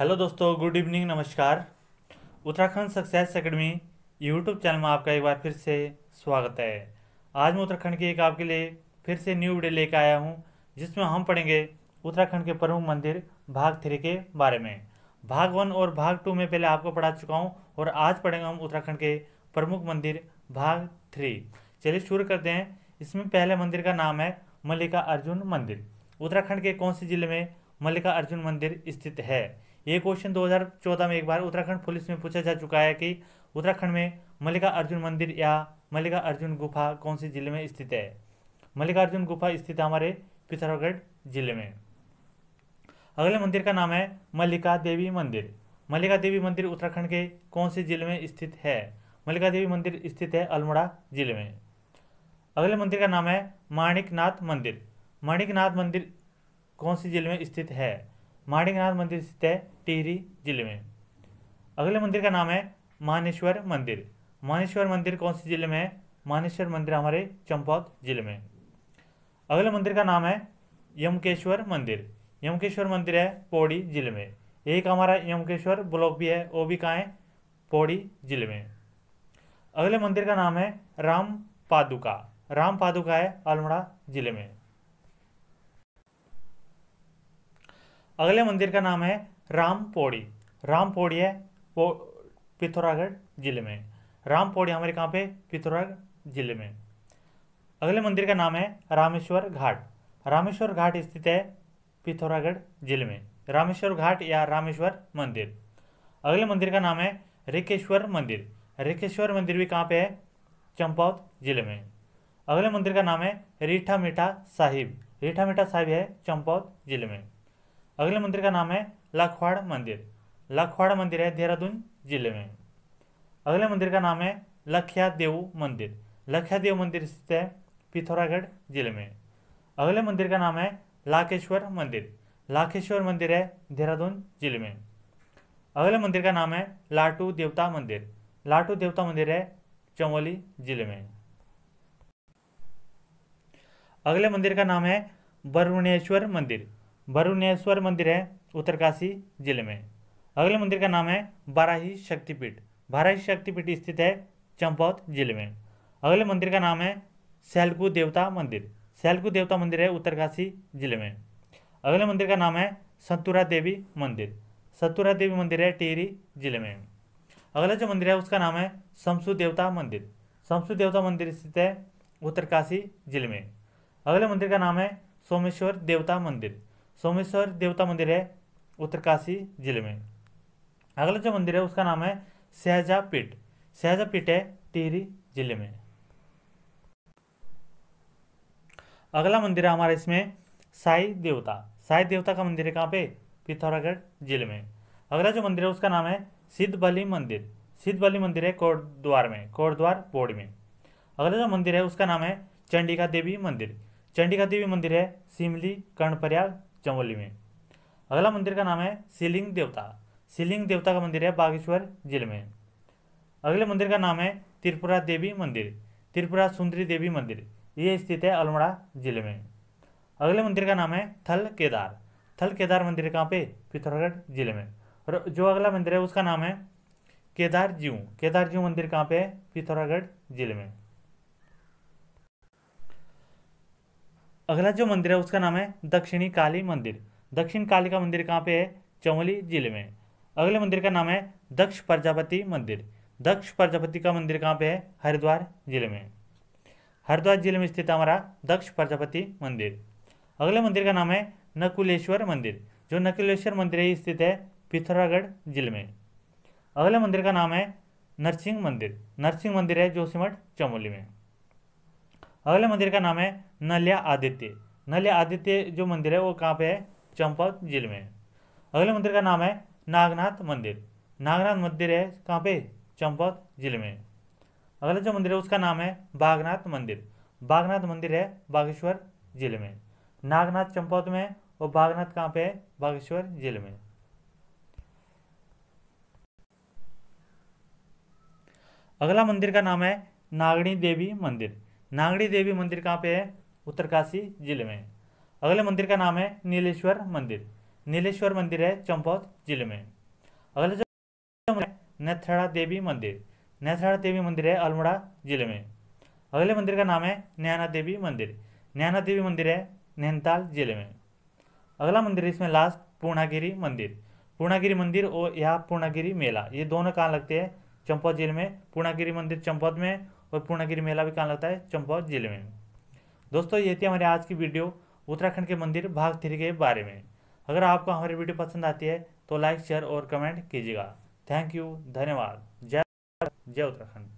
hello दोस्तों good evening नमस्कार Uttarakhand success academy YouTube channel में आपका एक बार फिर से स्वागत है आज मैं उत्तराखंड की एक आपके लिए फिर से न्यू वीडियो लेकर आया हूं जिसमें हम पढ़ेंगे उत्तराखंड के प्रमुख मंदिर भाग थ्री के बारे में भाग वन और भाग टू में पहले आपको पढ़ा चुका हूँ और आज पढ़ेंगे हम उत्तराखंड के प्रमुख मंदिर भाग थ्री चलिए शुरू करते हैं इसमें पहले मंदिर का नाम है मल्लिका अर्जुन मंदिर उत्तराखंड के कौन से जिले में मल्लिका अर्जुन मंदिर स्थित है ये क्वेश्चन 2014 में एक बार उत्तराखंड पुलिस में पूछा जा चुका है कि उत्तराखंड में मल्लिका अर्जुन मंदिर या मल्लिका अर्जुन गुफा कौन से जिले में स्थित है मल्लिकार्जुन गुफा स्थित हमारे पिथौरागढ़ जिले में अगले मंदिर का नाम है मल्लिका देवी मंदिर मल्लिका देवी मंदिर उत्तराखंड के कौन से जिले में स्थित है मल्लिका देवी मंदिर स्थित है अल्मोड़ा जिले में अगले मंदिर का नाम है माणिकनाथ मंदिर माणिकनाथ मंदिर कौन से जिले में स्थित है माणिकनाथ मंदिर स्थित है टिहरी जिले में अगले मंदिर का नाम है मानेश्वर मंदिर मानेश्वर मंदिर कौन से जिले में है मानेश्वर मंदिर हमारे चंपौत जिले में अगले मंदिर का नाम है यमकेश्वर मंदिर यमकेश्वर मंदिर है पौड़ी जिले में एक हमारा यमकेश्वर ब्लॉक भी है वो भी कहाँ है पौड़ी जिले में अगले मंदिर का नाम है राम पादुका राम पादुका है अल्मड़ा जिले में अगले मंदिर का नाम है राम पौड़ी राम पौड़ी है वो पिथौरागढ़ जिले में राम पौड़ी हमारे कहाँ पे पिथौरागढ़ जिले में अगले मंदिर का नाम है रामेश्वर घाट रामेश्वर घाट स्थित है पिथौरागढ़ जिले में रामेश्वर घाट या रामेश्वर मंदिर अगले मंदिर का नाम है रेकेश्वर मंदिर रेकेश्वर मंदिर भी कहाँ पे है चंपावत जिले में अगले मंदिर का नाम है रीठा मीठा साहिब रीठा मीठा साहिब है चंपावत जिले में अगले मंदिर का नाम है लाखवाड़ मंदिर लखवाड़ मंदिर है देहरादून जिले में अगले मंदिर का नाम है लख्या देव मंदिर लख्या देव मंदिर स्थित है पिथौरागढ़ जिले में अगले मंदिर का नाम है लाखेश्वर मंदिर लाखेश्वर मंदिर है देहरादून जिले में अगले मंदिर का नाम है लाटू देवता मंदिर लाटू देवता मंदिर है चमोली जिले में अगले मंदिर का नाम है बरुणेश्वर मंदिर वरुणेश्वर मंदिर है उत्तरकाशी जिले में अगले मंदिर का नाम है बाराही शक्तिपीठ बाराही शक्तिपीठ स्थित है चंपौत जिले में अगले मंदिर का नाम है सैलकू देवता मंदिर सैलकू देवता मंदिर है उत्तरकाशी जिले में अगले मंदिर का नाम है संतुरा देवी मंदिर संतुरा देवी मंदिर है टिहरी जिले में अगला जो मंदिर है उसका नाम है शमसु देवता मंदिर शमसु देवता मंदिर स्थित है उत्तरकाशी जिले में अगले मंदिर का नाम है सोमेश्वर देवता मंदिर सोमेश्वर देवता मंदिर है उत्तरकाशी जिले में अगला जो मंदिर है उसका नाम है सहजा पीठ सहजा पीठ है टिहरी जिले में अगला मंदिर है हमारा इसमें साई देवता साई देवता का मंदिर है कहाँ पे पिथौरागढ़ जिले में अगला जो मंदिर है उसका नाम है सिद्ध बली मंदिर सिद्ध बली मंदिर है कोटद्वार में कोटद्वार बोर्ड में अगला जो मंदिर है उसका नाम है चंडिका देवी मंदिर चंडिका देवी मंदिर है सिमली कर्णप्रयाग चमोली में अगला मंदिर का नाम है शिलिंग देवता शिलिंग देवता का मंदिर है बागेश्वर जिले में अगले मंदिर का नाम है त्रिपुरा देवी मंदिर त्रिपुरा सुंदरी देवी मंदिर ये स्थित है अल्मोड़ा जिले में अगले मंदिर का नाम है थल केदार थल केदार मंदिर कहाँ पे पिथौरागढ़ जिले में और जो अगला मंदिर है उसका नाम है केदार जीव केदार जीव मंदिर कहाँ पे है पिथौरागढ़ जिले में अगला जो मंदिर है उसका नाम है दक्षिणी काली मंदिर दक्षिण काली का मंदिर कहाँ पे है चमोली जिले में अगले मंदिर का नाम है दक्ष प्रजापति मंदिर दक्ष प्रजापति का मंदिर कहाँ पे है हरिद्वार जिले में हरिद्वार जिले में स्थित हमारा दक्ष प्रजापति मंदिर अगले मंदिर का नाम है नकुलेश्वर मंदिर जो नकुलेश्वर मंदिर है स्थित है पिथौरागढ़ जिले में अगले मंदिर का नाम है नरसिंह मंदिर नरसिंह मंदिर है जोशीमठ चमोली में अगले मंदिर का नाम है नल्या आदित्य नल्या आदित्य जो मंदिर है वो कहाँ पे है चंपत जिले में अगले मंदिर का नाम है नागनाथ मंदिर नागनाथ मंदिर है कहाँ पे चंपत जिले में अगला जो मंदिर है उसका नाम है बागनाथ मंदिर बागनाथ मंदिर है बागेश्वर जिले में नागनाथ चंपौत में और बागनाथ कहाँ पे है बागेश्वर जिले में अगला मंदिर का नाम है नागणी देवी मंदिर नांगड़ी देवी मंदिर कहाँ पे है उत्तरकाशी जिले में अगले मंदिर का नाम है नीलेश्वर मंदिर नीलेश्वर मंदिर है चंपौत जिले में अगले जो नेथड़ा देवी मंदिर नेथड़ा देवी मंदिर है अल्मोड़ा जिले में अगले मंदिर का नाम है नैना देवी मंदिर नैना देवी मंदिर है नैनीताल जिले में अगला मंदिर इसमें लास्ट पूर्णागिरी मंदिर पूर्णागिरी मंदिर और यहाँ पूर्णागिरी मेला ये दोनों कहाँ लगते हैं चंपौत जिले में पूर्णागिरी मंदिर चंपौत में और पूर्णागिरी मेला भी कहाँ लगता है चंपावत जिले में दोस्तों ये थी हमारी आज की वीडियो उत्तराखंड के मंदिर भाग थ्री के बारे में अगर आपको हमारी वीडियो पसंद आती है तो लाइक शेयर और कमेंट कीजिएगा थैंक यू धन्यवाद जय जय उत्तराखंड